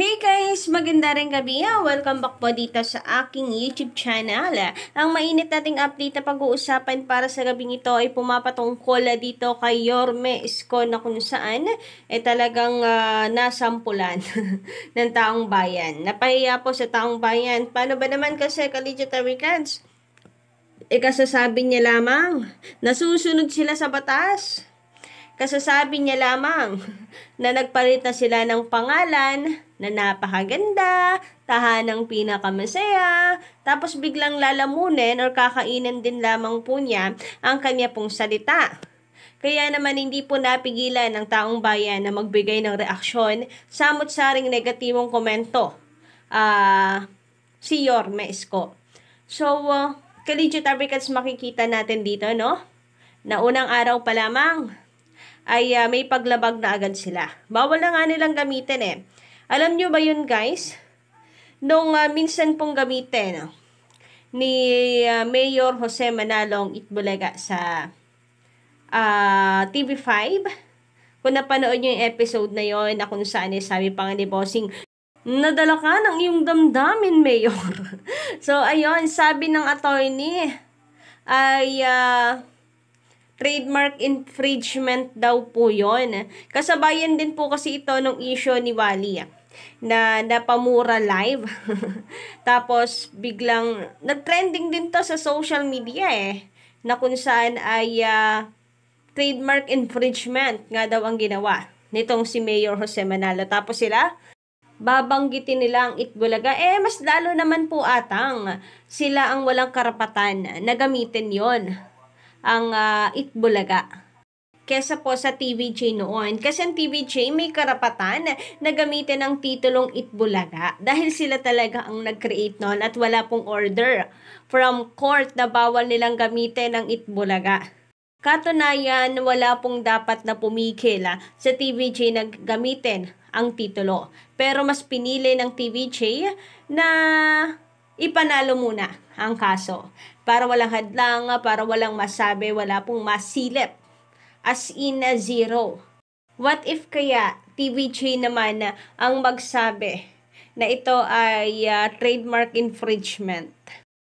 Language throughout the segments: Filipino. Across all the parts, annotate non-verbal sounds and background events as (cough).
Hey guys! Maganda rin gabi! Welcome back po dito sa aking YouTube channel. Ang mainit nating update na pag-uusapan para sa gabing ito ay pumapatungkol dito kay Yorme Isko na kung saan eh talagang uh, nasampulan (laughs) ng taong bayan. Napahiya po sa taong bayan. Paano ba naman kasi Collegiate Americans? Ikasasabi eh, niya lamang, nasusunod sila sa batas Kasasabi niya lamang na nagpalit na sila ng pangalan na napakaganda, tahanang pinakamasaya, tapos biglang lalamunin or kakainin din lamang po niya ang kanya pong salita. Kaya naman hindi po napigilan ng taong bayan na magbigay ng reaksyon sa mutsaring negatibong komento uh, si Yorme Esco. So, uh, Collegiate makikita natin dito, no? Na unang araw pa lamang, ay uh, may paglabag na agad sila. Bawal na nga nilang gamitin eh. Alam nyo ba yun guys? Nung uh, minsan pong gamitin no? Ah, ni uh, Mayor Jose Manalong Itbulaga sa uh, TV5, kung napanood nyo yung episode na yon na kung saan eh, sabi pa nga ni Bossing, nadala ka ng iyong damdamin, Mayor. (laughs) so, ayun, sabi ng attorney, ay uh, trademark infringement daw po yon. Kasabayan din po kasi ito nung issue ni Wally ah, na napamura live. (laughs) Tapos biglang nagtrending din to sa social media eh na kung saan ay uh, trademark infringement nga daw ang ginawa nitong si Mayor Jose Manalo. Tapos sila babanggitin nila ang Itbulaga, eh mas lalo naman po atang sila ang walang karapatan na gamitin yon ang uh, Itbulaga kesa po sa TVJ noon. Kasi ang TVJ may karapatan na gamitin ang titulong Itbulaga dahil sila talaga ang nag-create noon at wala pong order from court na bawal nilang gamitin ang Itbulaga. Katunayan, wala pong dapat na pumikil ah, sa TVJ na gamitin ang titulo. Pero mas pinili ng TVJ na ipanalo muna ang kaso. Para walang hadlang, para walang masabi, wala pong masilip. As in uh, zero. What if kaya TVJ naman na uh, ang magsabi na ito ay uh, trademark infringement?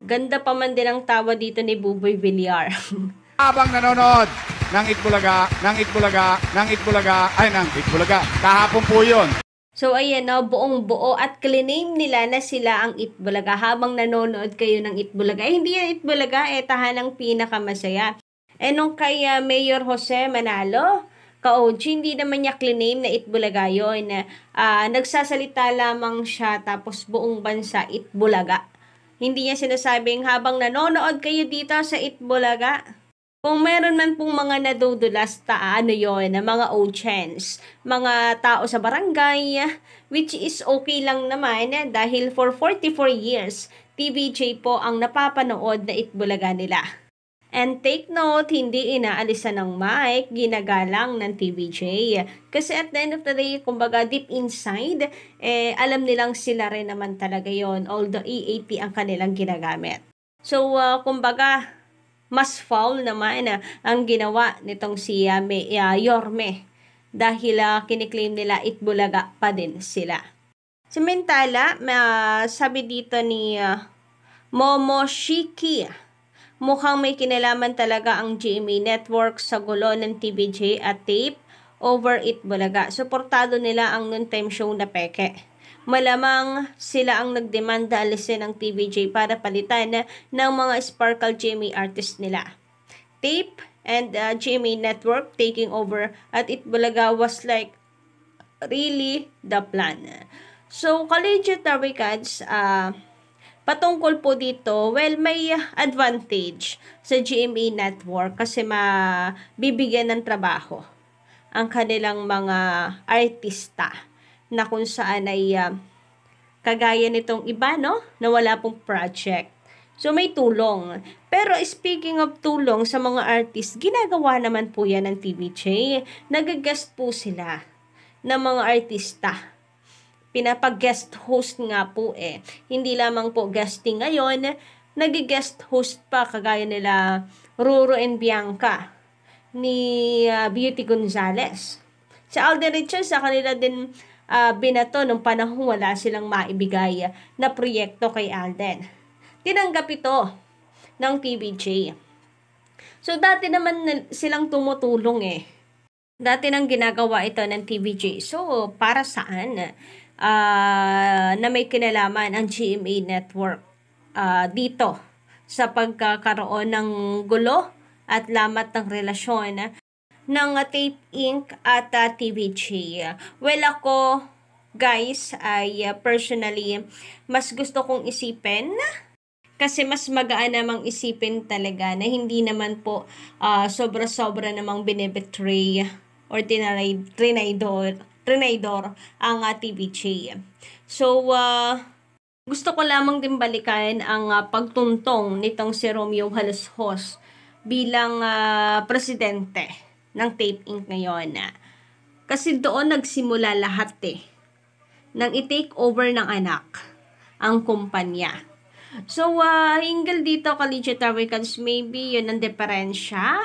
Ganda pa man din ang tawa dito ni Buboy Villar. (laughs) Habang nanonood ng Itbulaga, ng Itbulaga, ng Itbulaga, ay ng Itbulaga, kahapon po yun. So ayan no, buong buo at claim nila na sila ang Itbulaga habang nanonood kayo ng Itbulaga. Eh hindi yan Itbulaga, eh tahanang pinakamasaya. Eh nung kay uh, Mayor Jose Manalo, ka-OG, hindi naman niya claim na Itbulaga yun. Uh, nagsasalita lamang siya tapos buong bansa Itbulaga. Hindi niya sinasabing habang nanonood kayo dito sa Itbulaga, kung meron man pong mga nadudulas ta, ano yon, na mga old ochens, mga tao sa barangay, which is okay lang naman eh, dahil for 44 years, TBJ po ang napapanood na itbulaga nila. And take note, hindi inaalisan ng mic, ginagalang ng TBJ. Kasi at the end of the day, kumbaga deep inside, eh, alam nilang sila rin naman talaga yon although EAP ang kanilang ginagamit. So, uh, kumbaga, mas foul naman uh, ang ginawa nitong si uh, uh, Yorme dahil uh, kiniklaim nila itbulaga pa din sila. Samantala, uh, sabi dito ni uh, Momoshiki, mukhang may kinalaman talaga ang GMA Network sa gulo ng TVJ at tape over it bulaga. Suportado nila ang noontime show na peke. Malamang sila ang nagdemanda alisin ang TVJ para palitan ng mga Sparkle Jimmy artist nila. Tape and uh, Jimmy Network taking over at it Itbulaga was like really the plan. So, collegiate Hurricanes, uh, patungkol po dito, well, may advantage sa GMA Network kasi mabibigyan ng trabaho ang kanilang mga artista na kung saan ay uh, kagaya nitong iba, no? Na wala pong project. So, may tulong. Pero speaking of tulong sa mga artist, ginagawa naman po yan ng TVJ. Nag-guest po sila ng mga artista pinapag-guest host nga po eh. Hindi lamang po guesting ngayon, nag-guest host pa kagaya nila Ruru and Bianca ni uh, Beauty Gonzales. Si Alden Richards, sa kanila din uh, binato nung panahong wala silang maibigay na proyekto kay Alden. Tinanggap ito ng PBJ. So dati naman silang tumutulong eh. Dati nang ginagawa ito ng PBJ. So para saan uh, na may kinalaman ang GMA network uh, dito sa pagkakaroon ng gulo at lamat ng relasyon ng uh, Tape Inc. at uh, TVG. Well, ako, guys, ay uh, personally, mas gusto kong isipin kasi mas magaan namang isipin talaga na hindi naman po uh, sobra-sobra namang binibetray or tinay, trinidor, trinidor ang uh, TVG. So, uh, gusto ko lamang din balikan ang uh, pagtuntong nitong si Romeo Halosjos bilang uh, presidente ng tape ink ngayon. Ah. Kasi doon nagsimula lahat eh. Nang i-take over ng anak ang kumpanya. So, uh, hingal dito, collegiate Awakens, maybe yun ang diferensya.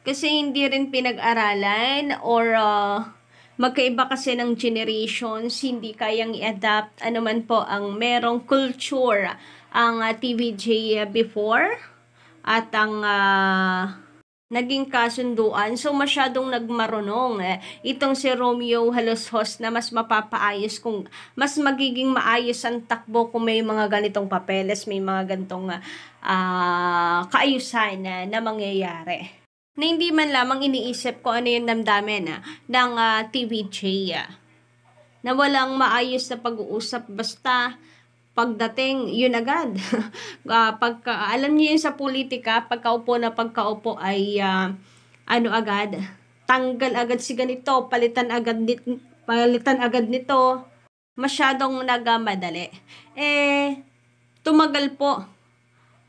Kasi hindi rin pinag-aralan or uh, magkaiba kasi ng generations, hindi kayang i-adapt ano man po ang merong culture ang uh, TVJ before at ang uh, naging kasunduan. So, masyadong nagmarunong. Eh. Itong si Romeo halos host na mas mapapaayos kung mas magiging maayos ang takbo kung may mga ganitong papeles, may mga ganitong uh, ah, kaayusan uh, na mangyayari. Na hindi man lamang iniisip ko ano yung damdamin uh, ng uh, ah, TVJ. Uh, na walang maayos na pag-uusap basta pagdating, yun agad. uh, (laughs) pagka, alam niyo yun sa politika, pagkaupo na pagkaupo ay uh, ano agad, tanggal agad si ganito, palitan agad nit, palitan agad nito. Masyadong nagamadali. Eh tumagal po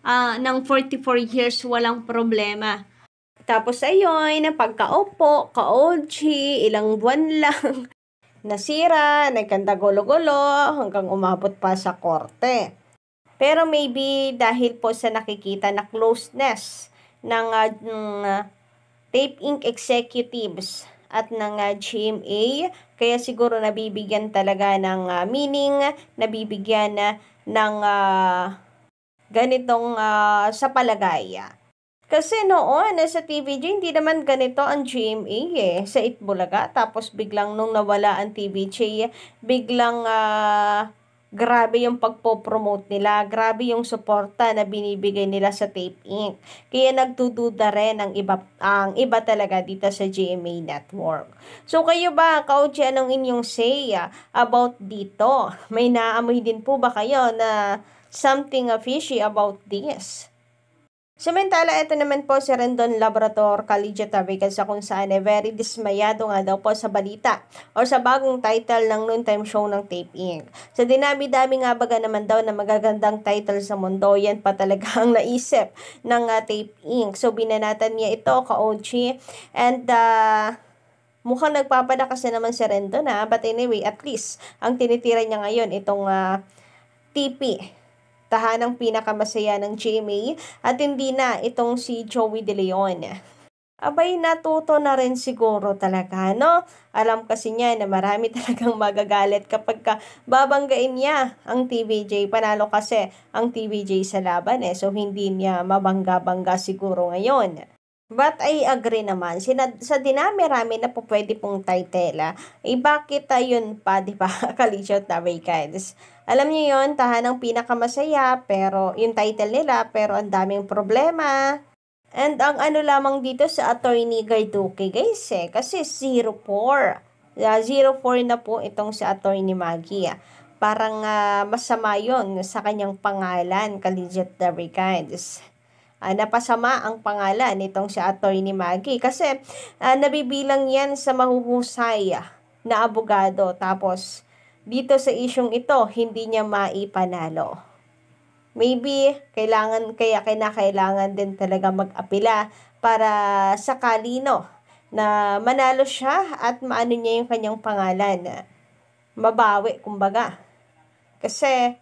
uh, ng 44 years walang problema. Tapos ayun, pagkaupo, ka ilang buwan lang, (laughs) nasira, nagkandagulo-gulo, gulo hanggang umabot pa sa korte. Pero maybe dahil po sa nakikita na closeness ng uh, tape ink executives at ng uh, ah, GMA, kaya siguro nabibigyan talaga ng uh, meaning, nabibigyan uh, ng uh, ganitong uh, sa palagaya. Kasi noon, eh, sa TVJ, hindi naman ganito ang GMA eh, sa Itbulaga. Tapos biglang nung nawala ang TVJ, biglang uh, grabe yung pagpo-promote nila. Grabe yung suporta na binibigay nila sa Tape Inc. Kaya nagtududa rin ang iba, ang iba talaga dito sa GMA Network. So kayo ba, Kauchi, anong inyong say ah, about dito? May naamoy din po ba kayo na something fishy about this? Samantala, ito naman po si Rendon Laborator Collegiate Vacant sa kung saan ay eh, very dismayado nga daw po sa balita o sa bagong title ng noontime show ng Tape Inc. Sa so, dinami-dami nga baga naman daw na magagandang title sa mundo, yan pa talaga (laughs) ang naisip ng uh, Tape Inc. So, binanatan niya ito, ka-OG. And, uh, mukhang nagpapada kasi naman si Rendon ha. Ah. But anyway, at least, ang tinitira niya ngayon itong uh, TP tahanang pinakamasaya ng GMA at hindi na itong si Joey De Leon. Abay, natuto na rin siguro talaga, no? Alam kasi niya na marami (laughs) talagang magagalit kapag ka babanggain niya ang TVJ. Panalo kasi ang TVJ sa laban eh, so hindi niya mabangga-bangga siguro ngayon. But I agree naman, sina, sa dinami-rami na po pwede pong title, eh bakit ayun pa, di ba, Collegiate Awakens? (laughs) Alam niyo yon tahanang pinakamasaya, pero yung title nila, pero ang daming problema. And ang ano lamang dito sa attorney Garduki, guys, eh, kasi 04. Uh, 04 na po itong si attorney Maggie. Ah. Parang uh, masama yon sa kanyang pangalan, Collegiate Derricans uh, ah, napasama ang pangalan nitong si Attorney Maggie kasi uh, nabibilang yan sa mahuhusay na abogado tapos dito sa isyong ito, hindi niya maipanalo. Maybe, kailangan, kaya kinakailangan din talaga mag-apila para sakalino na manalo siya at maano niya yung kanyang pangalan. Mabawi, kumbaga. Kasi,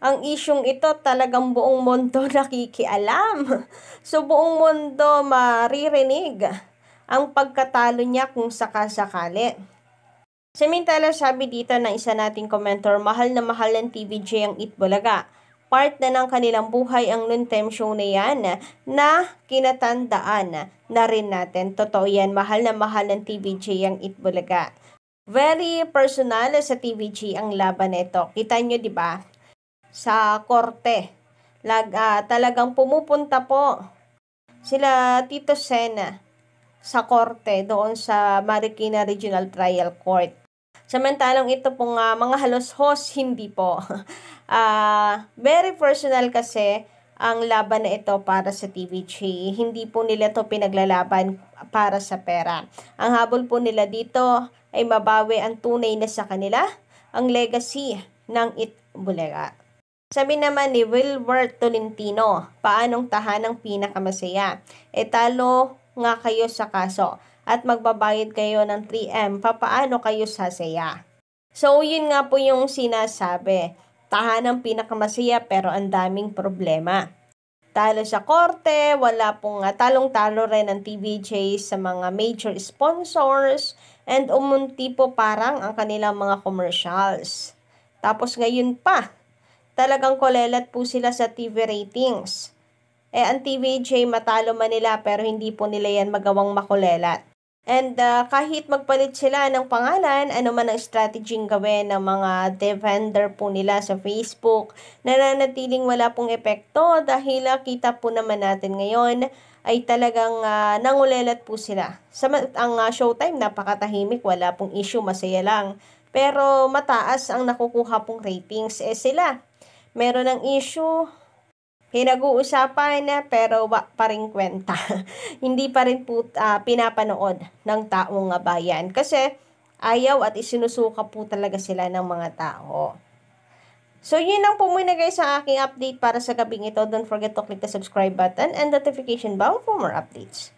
ang isyong ito talagang buong mundo (laughs) nakikialam. So buong mundo maririnig ang pagkatalo niya kung sakasakali. Samintala, sabi dito ng isa nating commenter, mahal na mahal ng TVJ ang Itbulaga. Part na ng kanilang buhay ang noontime show na yan na kinatandaan na rin natin. Totoo yan, mahal na mahal ng TVJ ang Itbulaga. Very personal sa TVG ang laban nito. Kita nyo, di ba? Sa korte. Lag, uh, talagang pumupunta po sila Tito Sena sa korte doon sa Marikina Regional Trial Court. Samantalang ito pong uh, mga halos-hos, hindi po. uh, (laughs) very personal kasi ang laban na ito para sa TVG. Hindi po nila to pinaglalaban para sa pera. Ang habol po nila dito ay mabawi ang tunay na sa kanila, ang legacy ng It Bulega. Sabi naman ni Wilbert Tolentino, paanong tahanang pinakamasaya? Etalo nga kayo sa kaso at magbabayad kayo ng 3M, papaano kayo sasaya? So, yun nga po yung sinasabi. Tahanang pinakamasaya pero ang daming problema. Talo sa korte, wala pong uh, talong-talo rin ang TVJ sa mga major sponsors and umunti po parang ang kanilang mga commercials. Tapos ngayon pa, talagang kolelat po sila sa TV ratings. Eh, ang TVJ matalo man nila pero hindi po nila yan magawang makulelat. And uh, kahit magpalit sila ng pangalan, ano man ang strategy gawin ng mga defender po nila sa Facebook, nananatiling wala pong epekto dahil uh, kita po naman natin ngayon ay talagang uh, nangulelat po sila. Sa ang uh, showtime napakatahimik, wala pong issue, masaya lang. Pero mataas ang nakukuha pong ratings eh sila. Meron ng issue, pinag-uusapan eh, pero wa pa rin kwenta. (laughs) Hindi pa rin po uh, pinapanood ng taong bayan kasi ayaw at isinusuka po talaga sila ng mga tao. So, yun lang po muna guys ang aking update para sa gabing ito. Don't forget to click the subscribe button and notification bell for more updates.